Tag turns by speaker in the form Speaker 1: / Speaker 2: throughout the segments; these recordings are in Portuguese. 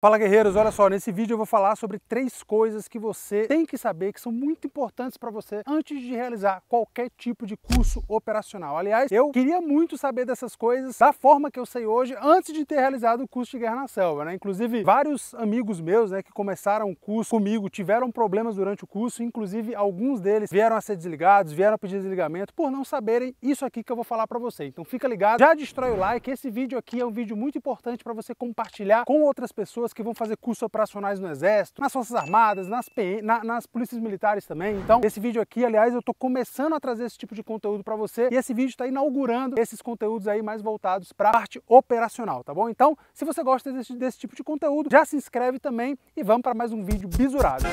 Speaker 1: Fala guerreiros, olha só, nesse vídeo eu vou falar sobre três coisas que você tem que saber que são muito importantes para você antes de realizar qualquer tipo de curso operacional. Aliás, eu queria muito saber dessas coisas da forma que eu sei hoje antes de ter realizado o curso de Guerra na Selva, né? Inclusive, vários amigos meus, né, que começaram o curso comigo, tiveram problemas durante o curso, inclusive alguns deles vieram a ser desligados, vieram a pedir desligamento por não saberem isso aqui que eu vou falar para você. Então fica ligado, já destrói o like, esse vídeo aqui é um vídeo muito importante para você compartilhar com outras pessoas pessoas que vão fazer cursos operacionais no Exército, nas Forças Armadas, nas, PM, na, nas polícias militares também. Então, esse vídeo aqui, aliás, eu estou começando a trazer esse tipo de conteúdo para você e esse vídeo está inaugurando esses conteúdos aí mais voltados para a parte operacional, tá bom? Então, se você gosta desse, desse tipo de conteúdo, já se inscreve também e vamos para mais um vídeo bisurado.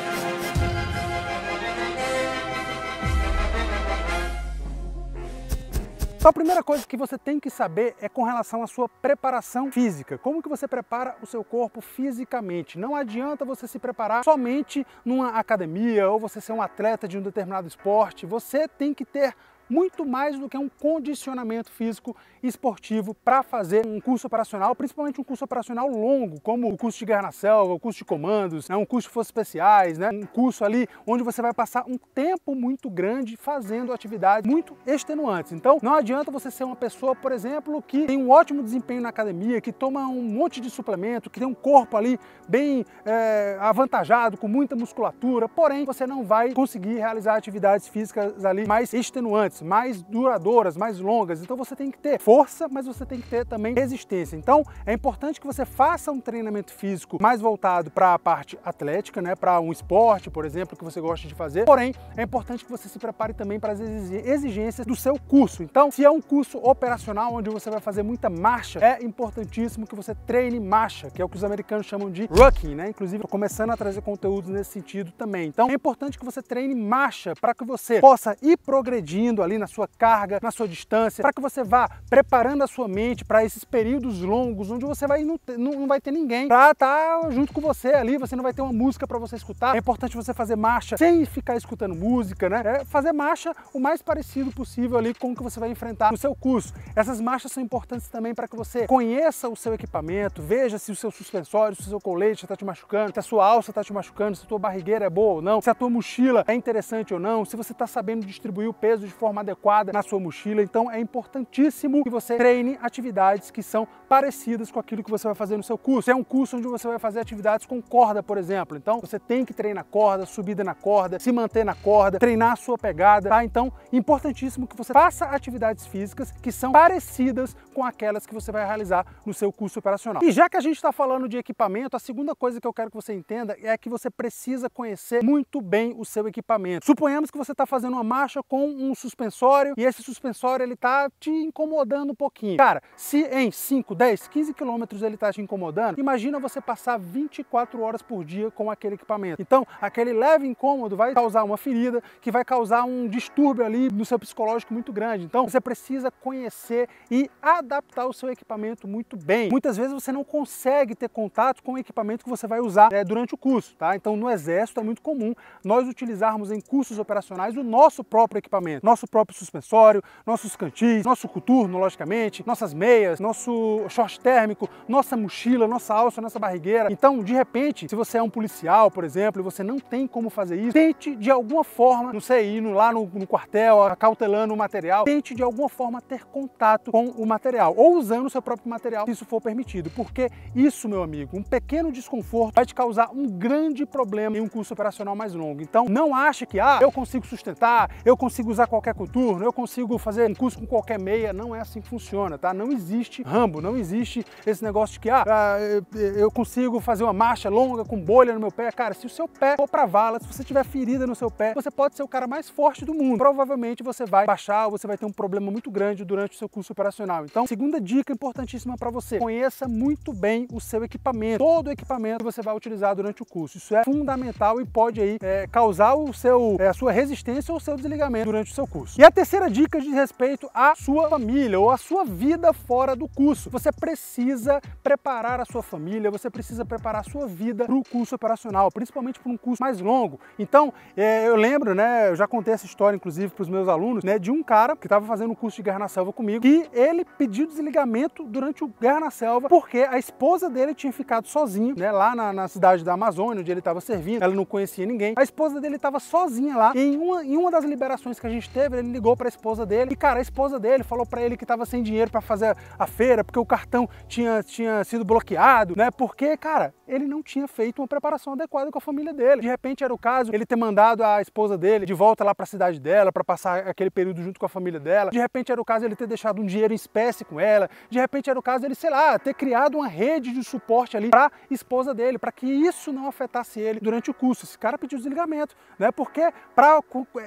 Speaker 1: Então a primeira coisa que você tem que saber é com relação à sua preparação física. Como que você prepara o seu corpo fisicamente? Não adianta você se preparar somente numa academia ou você ser um atleta de um determinado esporte. Você tem que ter muito mais do que um condicionamento físico esportivo para fazer um curso operacional, principalmente um curso operacional longo, como o curso de selva, o curso de comandos, né, um curso de forças especiais, né, um curso ali onde você vai passar um tempo muito grande fazendo atividades muito extenuantes. Então, não adianta você ser uma pessoa, por exemplo, que tem um ótimo desempenho na academia, que toma um monte de suplemento, que tem um corpo ali bem é, avantajado, com muita musculatura, porém você não vai conseguir realizar atividades físicas ali mais extenuantes mais duradouras, mais longas. Então você tem que ter força, mas você tem que ter também resistência. Então é importante que você faça um treinamento físico mais voltado para a parte atlética, né, para um esporte, por exemplo, que você gosta de fazer. Porém, é importante que você se prepare também para as exigências do seu curso. Então, se é um curso operacional onde você vai fazer muita marcha, é importantíssimo que você treine marcha, que é o que os americanos chamam de rucking, né? Inclusive, começando a trazer conteúdo nesse sentido também. Então, é importante que você treine marcha para que você possa ir progredindo ali na sua carga, na sua distância, para que você vá preparando a sua mente para esses períodos longos onde você vai não, ter, não, não vai ter ninguém para estar tá junto com você ali, você não vai ter uma música para você escutar. É importante você fazer marcha sem ficar escutando música, né? É fazer marcha o mais parecido possível ali com o que você vai enfrentar no seu curso. Essas marchas são importantes também para que você conheça o seu equipamento, veja se o seu suspensório, se o seu colete está te machucando, se a sua alça está te machucando, se a tua barrigueira é boa ou não, se a tua mochila é interessante ou não, se você está sabendo distribuir o peso de forma forma adequada na sua mochila. Então é importantíssimo que você treine atividades que são parecidas com aquilo que você vai fazer no seu curso. É um curso onde você vai fazer atividades com corda, por exemplo. Então você tem que treinar corda, subida na corda, se manter na corda, treinar a sua pegada, tá? Então, importantíssimo que você faça atividades físicas que são parecidas com aquelas que você vai realizar no seu curso operacional. E já que a gente está falando de equipamento, a segunda coisa que eu quero que você entenda é que você precisa conhecer muito bem o seu equipamento. Suponhamos que você está fazendo uma marcha com um suspensão suspensório e esse suspensório ele tá te incomodando um pouquinho. Cara, se em 5, 10, 15 quilômetros ele tá te incomodando, imagina você passar 24 horas por dia com aquele equipamento. Então, aquele leve incômodo vai causar uma ferida, que vai causar um distúrbio ali no seu psicológico muito grande. Então, você precisa conhecer e adaptar o seu equipamento muito bem. Muitas vezes você não consegue ter contato com o equipamento que você vai usar é, durante o curso, tá? Então, no exército é muito comum nós utilizarmos em cursos operacionais o nosso próprio equipamento, nosso próprio suspensório, nossos cantis, nosso coturno, logicamente, nossas meias, nosso short térmico, nossa mochila, nossa alça, nossa barrigueira. Então, de repente, se você é um policial, por exemplo, e você não tem como fazer isso, tente de alguma forma, não sei, indo lá no, no quartel, acautelando o material, tente de alguma forma ter contato com o material ou usando o seu próprio material, se isso for permitido, porque isso, meu amigo, um pequeno desconforto vai te causar um grande problema em um curso operacional mais longo. Então, não ache que, ah, eu consigo sustentar, eu consigo usar qualquer coisa turno, eu consigo fazer um curso com qualquer meia, não é assim que funciona, tá? Não existe rambo, não existe esse negócio de que, ah, eh, eu consigo fazer uma marcha longa com bolha no meu pé. Cara, se o seu pé for pra vala, se você tiver ferida no seu pé, você pode ser o cara mais forte do mundo. Provavelmente você vai baixar, você vai ter um problema muito grande durante o seu curso operacional. Então, segunda dica importantíssima para você, conheça muito bem o seu equipamento, todo o equipamento que você vai utilizar durante o curso. Isso é fundamental e pode aí é, causar o seu, é, a sua resistência ou o seu desligamento durante o seu curso. E a terceira dica diz respeito à sua família ou à sua vida fora do curso. Você precisa preparar a sua família, você precisa preparar a sua vida para o curso operacional, principalmente para um curso mais longo. Então, é, eu lembro, né, eu já contei essa história, inclusive, para os meus alunos, né, de um cara que estava fazendo um curso de guerra na selva comigo e ele pediu desligamento durante o guerra na selva porque a esposa dele tinha ficado sozinho, né, lá na, na cidade da Amazônia, onde ele estava servindo, ela não conhecia ninguém. A esposa dele estava sozinha lá em uma, em uma das liberações que a gente teve, grávida, ele ligou para a esposa dele. E cara, a esposa dele falou para ele que estava sem dinheiro para fazer a feira, porque o cartão tinha, tinha sido bloqueado, né? Porque, cara, ele não tinha feito uma preparação adequada com a família dele. De repente era o caso ele ter mandado a esposa dele de volta lá para a cidade dela para passar aquele período junto com a família dela. De repente era o caso ele ter deixado um dinheiro em espécie com ela. De repente era o caso ele, sei lá, ter criado uma rede de suporte ali para esposa dele, para que isso não afetasse ele durante o curso. Esse cara pediu desligamento, né? Porque para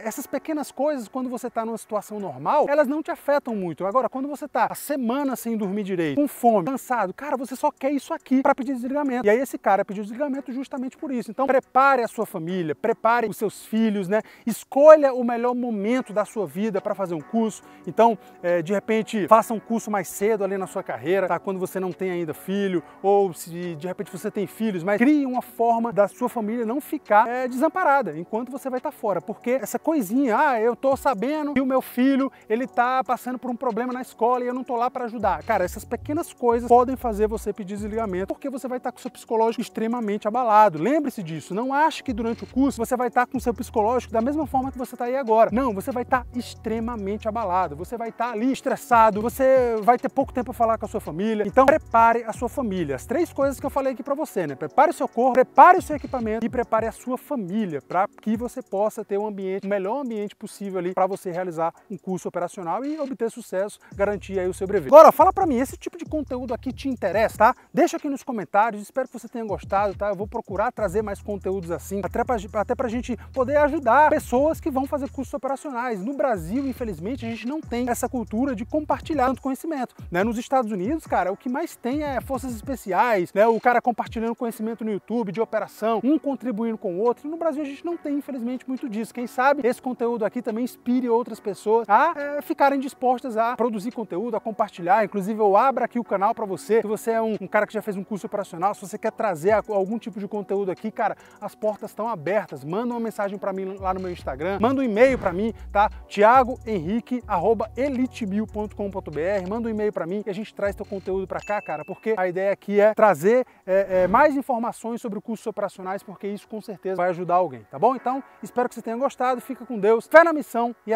Speaker 1: essas pequenas coisas, quando você você está numa situação normal, elas não te afetam muito. Agora, quando você está a semana sem dormir direito, com fome, cansado, cara, você só quer isso aqui para pedir desligamento. E aí esse cara pediu desligamento justamente por isso. Então, prepare a sua família, prepare os seus filhos, né? Escolha o melhor momento da sua vida para fazer um curso. Então, é, de repente, faça um curso mais cedo ali na sua carreira, tá? Quando você não tem ainda filho, ou se de repente você tem filhos, mas crie uma forma da sua família não ficar é, desamparada enquanto você vai estar tá fora. Porque essa coisinha, ah, eu tô sabendo sabendo que o meu filho ele tá passando por um problema na escola e eu não tô lá para ajudar. Cara, essas pequenas coisas podem fazer você pedir desligamento, porque você vai estar tá com o seu psicológico extremamente abalado. Lembre-se disso, não ache que durante o curso você vai estar tá com o seu psicológico da mesma forma que você está aí agora. Não, você vai estar tá extremamente abalado, você vai estar tá ali estressado, você vai ter pouco tempo para falar com a sua família. Então, prepare a sua família. As três coisas que eu falei aqui para você, né? Prepare o seu corpo, prepare o seu equipamento e prepare a sua família para que você possa ter um ambiente, o melhor ambiente possível ali para você você realizar um curso operacional e obter sucesso, garantir aí o seu brevet. Agora, fala para mim, esse tipo de conteúdo aqui te interessa, tá? Deixa aqui nos comentários, espero que você tenha gostado, tá? Eu vou procurar trazer mais conteúdos assim, até pra, até pra gente poder ajudar pessoas que vão fazer cursos operacionais. No Brasil, infelizmente, a gente não tem essa cultura de compartilhar tanto conhecimento, né? Nos Estados Unidos, cara, o que mais tem é forças especiais, né? O cara compartilhando conhecimento no YouTube de operação, um contribuindo com o outro. No Brasil, a gente não tem, infelizmente, muito disso. Quem sabe esse conteúdo aqui também inspire outras pessoas a é, ficarem dispostas a produzir conteúdo, a compartilhar. Inclusive, eu abro aqui o canal para você. Se você é um, um, cara que já fez um curso operacional, se você quer trazer algum tipo de conteúdo aqui, cara, as portas estão abertas. Manda uma mensagem para mim lá no meu Instagram, manda um e-mail para mim, tá? Henrique arroba tiagohenrique@elitebio.com.br. Manda um e-mail para mim e a gente traz teu conteúdo para cá, cara, porque a ideia aqui é trazer é, é, mais informações sobre cursos operacionais, porque isso com certeza vai ajudar alguém, tá bom? Então, espero que você tenha gostado. Fica com Deus, fé na missão e